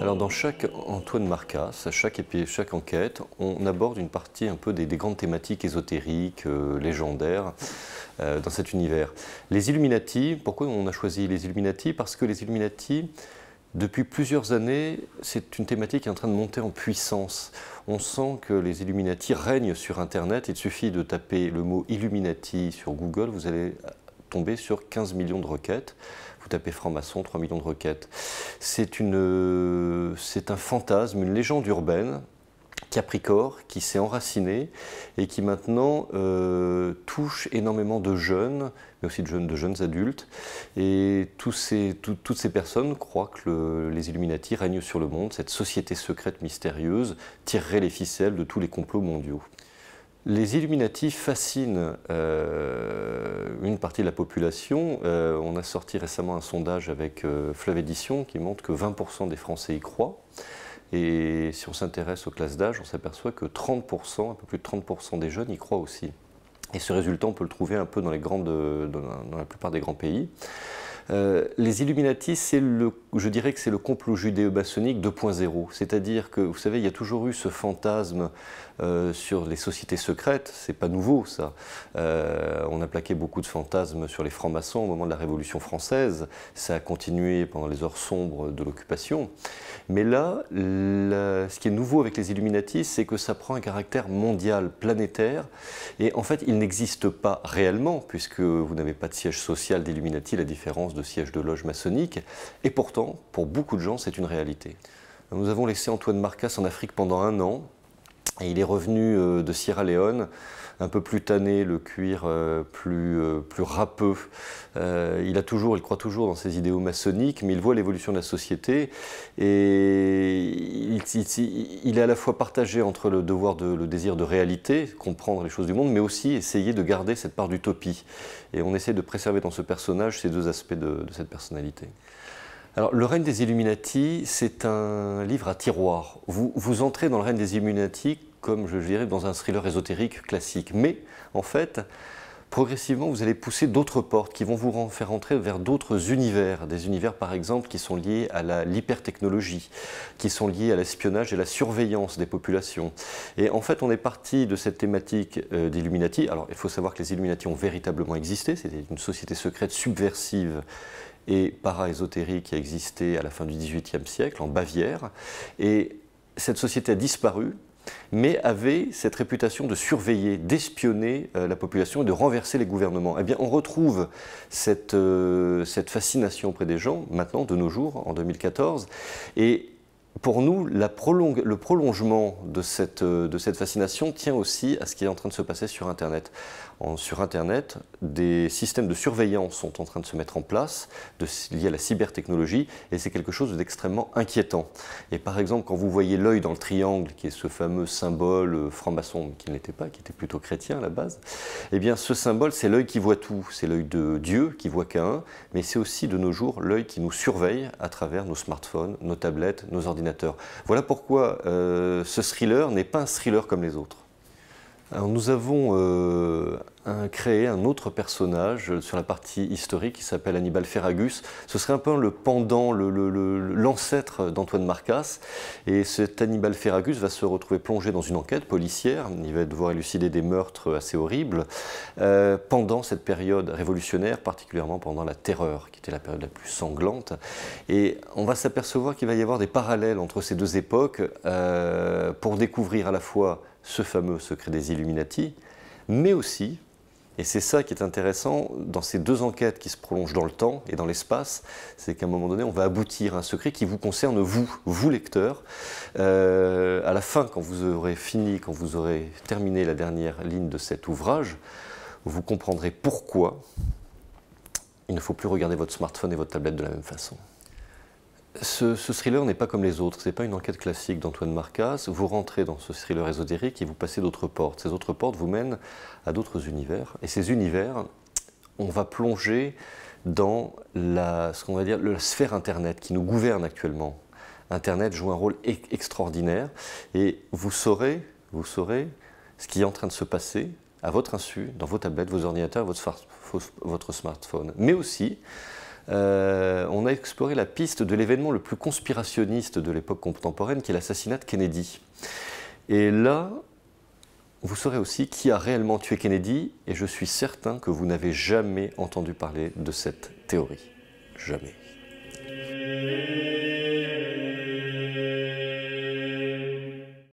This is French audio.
Alors dans chaque Antoine Marcas, chaque, chaque enquête, on aborde une partie un peu des, grandes thématiques ésotériques, euh, légendaires euh, dans cet univers. Les Illuminati, pourquoi on a choisi les Illuminati Parce que les Illuminati, depuis plusieurs années, c'est une thématique qui est en train de monter en puissance. On sent que les Illuminati règnent sur Internet. Il suffit de taper le mot Illuminati sur Google, vous allez Tombé sur 15 millions de requêtes. Vous tapez franc-maçon, 3 millions de requêtes. C'est un fantasme, une légende urbaine Capricorne, qui s'est enraciné et qui maintenant euh, touche énormément de jeunes, mais aussi de jeunes, de jeunes adultes. Et toutes ces personnes croient que les Illuminati règnent sur le monde, cette société secrète mystérieuse tirerait les ficelles de tous les complots mondiaux. Les Illuminati fascinent euh, une partie de la population. Euh, on a sorti récemment un sondage avec euh, Fleuve Édition qui montre que 20% des Français y croient. Et si on s'intéresse aux classes d'âge, on s'aperçoit que 30%, un peu plus de 30% des jeunes y croient aussi. Et ce résultat, on peut le trouver un peu dans la plupart des grands pays. Euh, les Illuminatis, c'est le, je dirais que c'est le complot judéo bassonique 2.0. C'est-à-dire que, vous savez, il y a toujours eu ce fantasme euh, sur les sociétés secrètes. C'est pas nouveau, ça. Euh, on a plaqué beaucoup de fantasmes sur les francs-maçons au moment de la Révolution française. Ça a continué pendant les heures sombres de l'occupation. Mais là, ce qui est nouveau avec les Illuminatis, c'est que ça prend un caractère mondial, planétaire. Et en fait, il n'existe pas réellement, puisque vous n'avez pas de siège social d'Illuminati, la différence siège de loge maçonnique et pourtant, pour beaucoup de gens, c'est une réalité. Nous avons laissé Antoine Marcas en Afrique pendant un an, il est revenu euh, de Sierra Leone, un peu plus tanné, le cuir euh, plus, euh, plus râpeux. il, il croit toujours dans ses idéaux maçonniques, mais il voit l'évolution de la société. Et il, est à la fois partagé entre le devoir, de, le désir de réalité, comprendre les choses du monde, mais aussi essayer de garder cette part d'utopie. Et on essaie de préserver dans ce personnage ces deux aspects de cette personnalité. Alors, Le règne des Illuminati, c'est un livre à tiroir. Vous, entrez dans le règne des Illuminati comme, je, je dirais, dans un thriller ésotérique classique. Mais, en fait, progressivement, vous allez pousser d'autres portes qui vont vous faire entrer vers d'autres univers, des univers par exemple qui sont liés à l'hypertechnologie, qui sont liés à l'espionnage et la surveillance des populations. Et en fait, on est parti de cette thématique euh, d'Illuminati. Alors, il faut savoir que les Illuminati ont véritablement existé, c'était une société secrète subversive et para-ésotérique qui a existé à la fin du XVIIIe siècle en Bavière. Et cette société a disparu mais avait cette réputation de surveiller, d'espionner euh, la population et de renverser les gouvernements. Eh bien, on retrouve cette, euh, fascination auprès des gens, maintenant, de nos jours, en 2014, et pour nous, le prolongement euh, de cette fascination tient aussi à ce qui est en train de se passer sur Internet sur Internet, des systèmes de surveillance sont en train de se mettre en place liés à la cybertechnologie et c'est quelque chose d'extrêmement inquiétant. Et par exemple, quand vous voyez l'œil dans le triangle, qui est ce fameux symbole euh, franc-maçon, qui n'était pas, qui était plutôt chrétien à la base, eh bien ce symbole, c'est l'œil qui voit tout, c'est l'œil de Dieu qui voit qu'un, mais c'est aussi de nos jours l'œil qui nous surveille à travers nos smartphones, nos tablettes, nos ordinateurs. Voilà pourquoi euh, ce thriller n'est pas un thriller comme les autres nous avons euh, créé un autre personnage sur la partie historique qui s'appelle Hannibal Ferragus. Ce serait un peu le pendant, l'ancêtre d'Antoine Marcas. Et cet Hannibal Ferragus va se retrouver plongé dans une enquête policière. Il va devoir élucider des meurtres assez horribles euh, pendant cette période révolutionnaire, particulièrement pendant la Terreur, qui était la période la plus sanglante. Et on va s'apercevoir qu'il va y avoir des parallèles entre ces deux époques euh, pour découvrir à la fois ce fameux secret des Illuminati, mais aussi, et c'est ça qui est intéressant, dans ces deux enquêtes qui se prolongent dans le temps et dans l'espace, c'est qu'à un moment donné, on va aboutir à un secret qui vous concerne, vous, vous lecteur. Euh, à la fin, quand vous aurez fini, quand vous aurez terminé la dernière ligne de cet ouvrage, vous comprendrez pourquoi il ne faut plus regarder votre smartphone et votre tablette de la même façon. Ce, thriller n'est pas comme les autres, ce n'est pas une enquête classique d'Antoine Marcas. Vous rentrez dans ce thriller ésotérique et vous passez d'autres portes. Ces autres portes vous mènent à d'autres univers. Et ces univers, on va plonger dans la, ce qu'on va dire, la sphère Internet qui nous gouverne actuellement. Internet joue un rôle extraordinaire et vous saurez, vous saurez ce qui est en train de se passer à votre insu, dans vos tablettes, vos ordinateurs, votre, votre smartphone. Mais aussi, euh, on a exploré la piste de l'événement le plus conspirationniste de l'époque contemporaine, qui est l'assassinat de Kennedy. Et là, vous saurez aussi qui a réellement tué Kennedy, et je suis certain que vous n'avez jamais entendu parler de cette théorie. Jamais.